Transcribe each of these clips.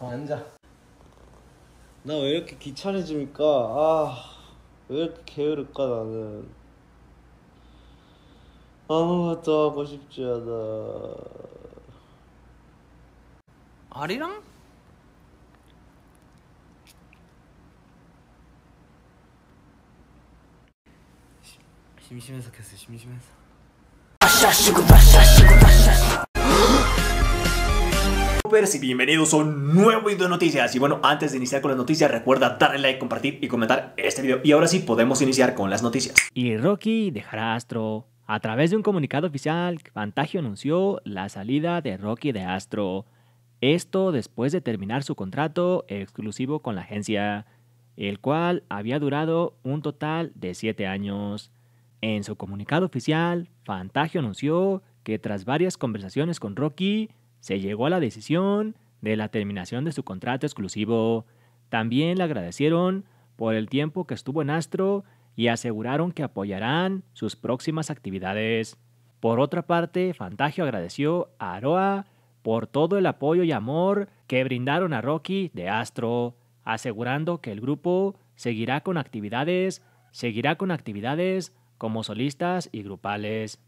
어, 앉아. 나 왜 이렇게 귀찮아집니까? 아, 왜 이렇게 게으를까 나는. 아무것도 하고 싶지 않아. 아리랑? 심심해서 켰어 심심해서. y bienvenidos a un nuevo video de noticias. Y bueno, antes de iniciar con las noticias, recuerda darle like, compartir y comentar este video. Y ahora sí, podemos iniciar con las noticias. Y Rocky dejará Astro. A través de un comunicado oficial, Fantagio anunció la salida de Rocky de Astro. Esto después de terminar su contrato exclusivo con la agencia, el cual había durado un total de 7 años. En su comunicado oficial, Fantagio anunció que tras varias conversaciones con Rocky, se llegó a la decisión de la terminación de su contrato exclusivo. También le agradecieron por el tiempo que estuvo en Astro y aseguraron que apoyarán sus próximas actividades. Por otra parte, Fantagio agradeció a Aroa por todo el apoyo y amor que brindaron a Rocky de Astro, asegurando que el grupo seguirá con actividades, seguirá con actividades como solistas y grupales.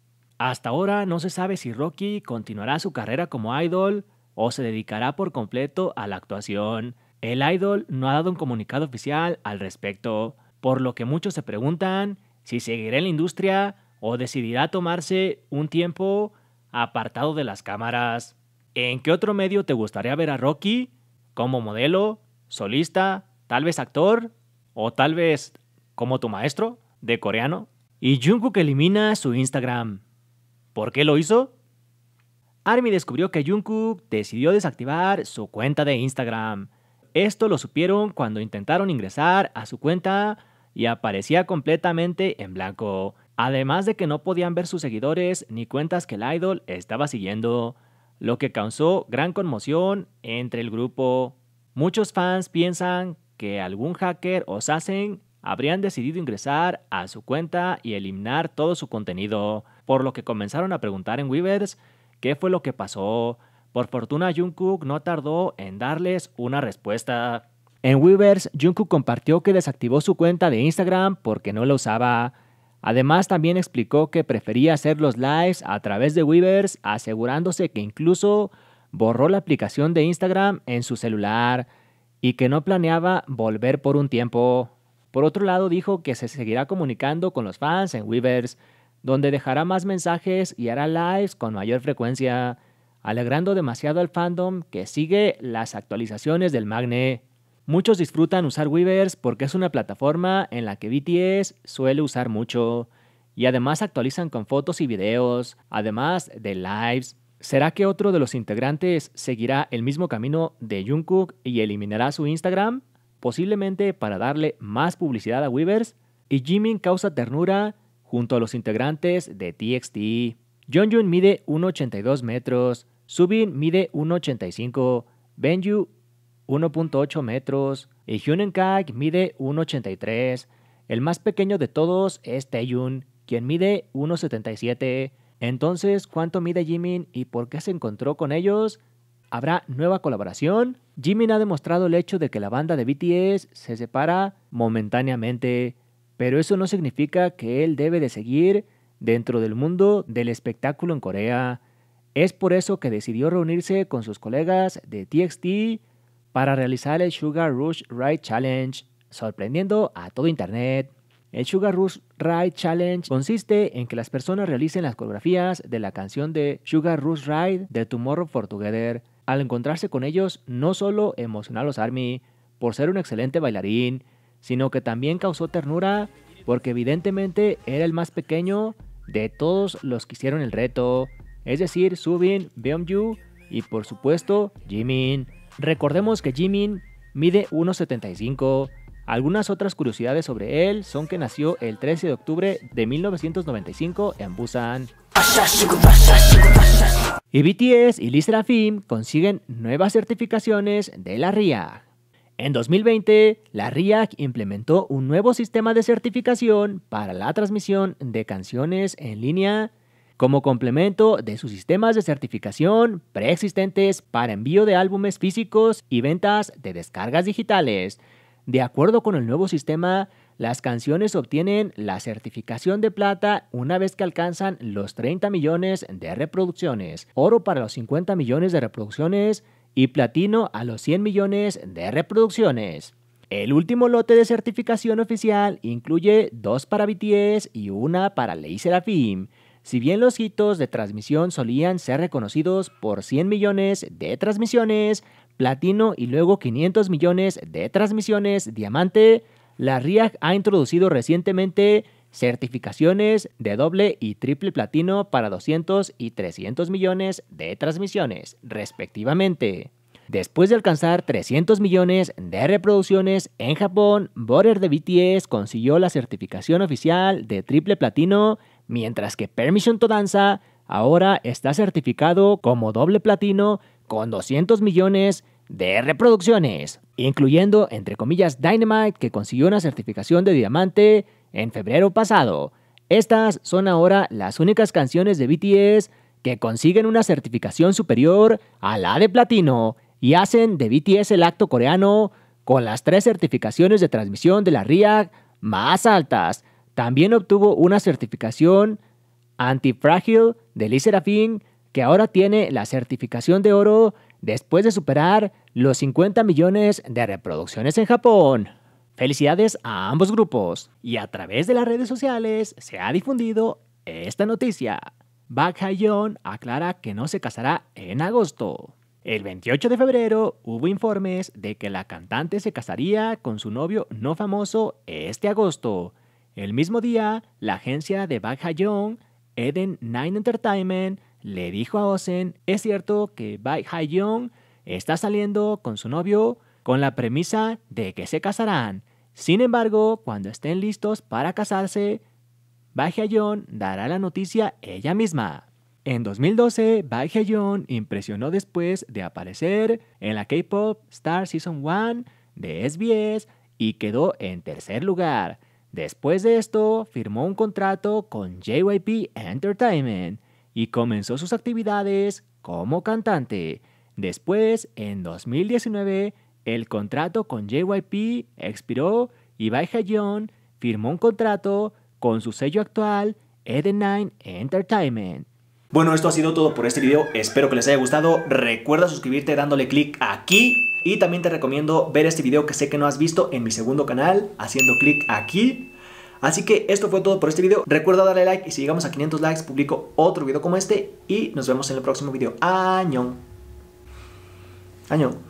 Hasta ahora no se sabe si Rocky continuará su carrera como idol o se dedicará por completo a la actuación. El idol no ha dado un comunicado oficial al respecto, por lo que muchos se preguntan si seguirá en la industria o decidirá tomarse un tiempo apartado de las cámaras. ¿En qué otro medio te gustaría ver a Rocky? ¿Como modelo? ¿Solista? ¿Tal vez actor? ¿O tal vez como tu maestro de coreano? Y Jungkook elimina su Instagram. ¿Por qué lo hizo? Army descubrió que Jungkook decidió desactivar su cuenta de Instagram. Esto lo supieron cuando intentaron ingresar a su cuenta y aparecía completamente en blanco. Además de que no podían ver sus seguidores ni cuentas que el idol estaba siguiendo, lo que causó gran conmoción entre el grupo. Muchos fans piensan que algún hacker o sasen habrían decidido ingresar a su cuenta y eliminar todo su contenido, por lo que comenzaron a preguntar en Weavers qué fue lo que pasó. Por fortuna, Jungkook no tardó en darles una respuesta. En Weavers, Jungkook compartió que desactivó su cuenta de Instagram porque no la usaba. Además, también explicó que prefería hacer los lives a través de Weavers, asegurándose que incluso borró la aplicación de Instagram en su celular y que no planeaba volver por un tiempo. Por otro lado, dijo que se seguirá comunicando con los fans en Weavers donde dejará más mensajes y hará lives con mayor frecuencia, alegrando demasiado al fandom que sigue las actualizaciones del Magne. Muchos disfrutan usar Weavers porque es una plataforma en la que BTS suele usar mucho, y además actualizan con fotos y videos, además de lives. ¿Será que otro de los integrantes seguirá el mismo camino de Jungkook y eliminará su Instagram? Posiblemente para darle más publicidad a Weavers. Y Jimin causa ternura junto a los integrantes de TXT. Jung mide 1,82 metros, Subin mide 1,85, Benju 1,8 metros y Hyunen mide 1,83. El más pequeño de todos es Taeyun, quien mide 1,77. Entonces, ¿cuánto mide Jimin y por qué se encontró con ellos? ¿Habrá nueva colaboración? Jimin ha demostrado el hecho de que la banda de BTS se separa momentáneamente pero eso no significa que él debe de seguir dentro del mundo del espectáculo en Corea. Es por eso que decidió reunirse con sus colegas de TXT para realizar el Sugar Rush Ride Challenge, sorprendiendo a todo Internet. El Sugar Rush Ride Challenge consiste en que las personas realicen las coreografías de la canción de Sugar Rush Ride de Tomorrow for Together. Al encontrarse con ellos, no solo emocionó a los ARMY por ser un excelente bailarín, sino que también causó ternura porque evidentemente era el más pequeño de todos los que hicieron el reto, es decir, Subin, Beomju y por supuesto Jimin. Recordemos que Jimin mide 1.75. Algunas otras curiosidades sobre él son que nació el 13 de octubre de 1995 en Busan. Y BTS y Liz Raffin consiguen nuevas certificaciones de la RIA. En 2020, la RIAC implementó un nuevo sistema de certificación para la transmisión de canciones en línea como complemento de sus sistemas de certificación preexistentes para envío de álbumes físicos y ventas de descargas digitales. De acuerdo con el nuevo sistema, las canciones obtienen la certificación de plata una vez que alcanzan los 30 millones de reproducciones, oro para los 50 millones de reproducciones y platino a los 100 millones de reproducciones. El último lote de certificación oficial incluye dos para BTS y una para Ley Serafim. Si bien los hitos de transmisión solían ser reconocidos por 100 millones de transmisiones, platino y luego 500 millones de transmisiones diamante, la RIAC ha introducido recientemente certificaciones de doble y triple platino para 200 y 300 millones de transmisiones, respectivamente. Después de alcanzar 300 millones de reproducciones en Japón, Border de BTS consiguió la certificación oficial de triple platino, mientras que Permission to Danza ahora está certificado como doble platino con 200 millones de reproducciones, incluyendo entre comillas Dynamite que consiguió una certificación de diamante en febrero pasado. Estas son ahora las únicas canciones de BTS que consiguen una certificación superior a la de platino y hacen de BTS el acto coreano con las tres certificaciones de transmisión de la RIA más altas. También obtuvo una certificación antifrágil de Lee Serafín, que ahora tiene la certificación de oro después de superar los 50 millones de reproducciones en Japón. Felicidades a ambos grupos y a través de las redes sociales se ha difundido esta noticia. Park Young aclara que no se casará en agosto. El 28 de febrero hubo informes de que la cantante se casaría con su novio no famoso este agosto. El mismo día, la agencia de Park young Eden Nine Entertainment, le dijo a Osen, es cierto que Park Young está saliendo con su novio con la premisa de que se casarán. Sin embargo, cuando estén listos para casarse, Baekhyun dará la noticia ella misma. En 2012, Baekhyun John impresionó después de aparecer en la K-Pop Star Season 1 de SBS y quedó en tercer lugar. Después de esto, firmó un contrato con JYP Entertainment y comenzó sus actividades como cantante. Después, en 2019, el contrato con JYP expiró y Baija firmó un contrato con su sello actual, Eden9 Entertainment. Bueno, esto ha sido todo por este video, espero que les haya gustado, recuerda suscribirte dándole clic aquí y también te recomiendo ver este video que sé que no has visto en mi segundo canal haciendo clic aquí. Así que esto fue todo por este video, recuerda darle like y si llegamos a 500 likes publico otro video como este y nos vemos en el próximo video. Año. Año.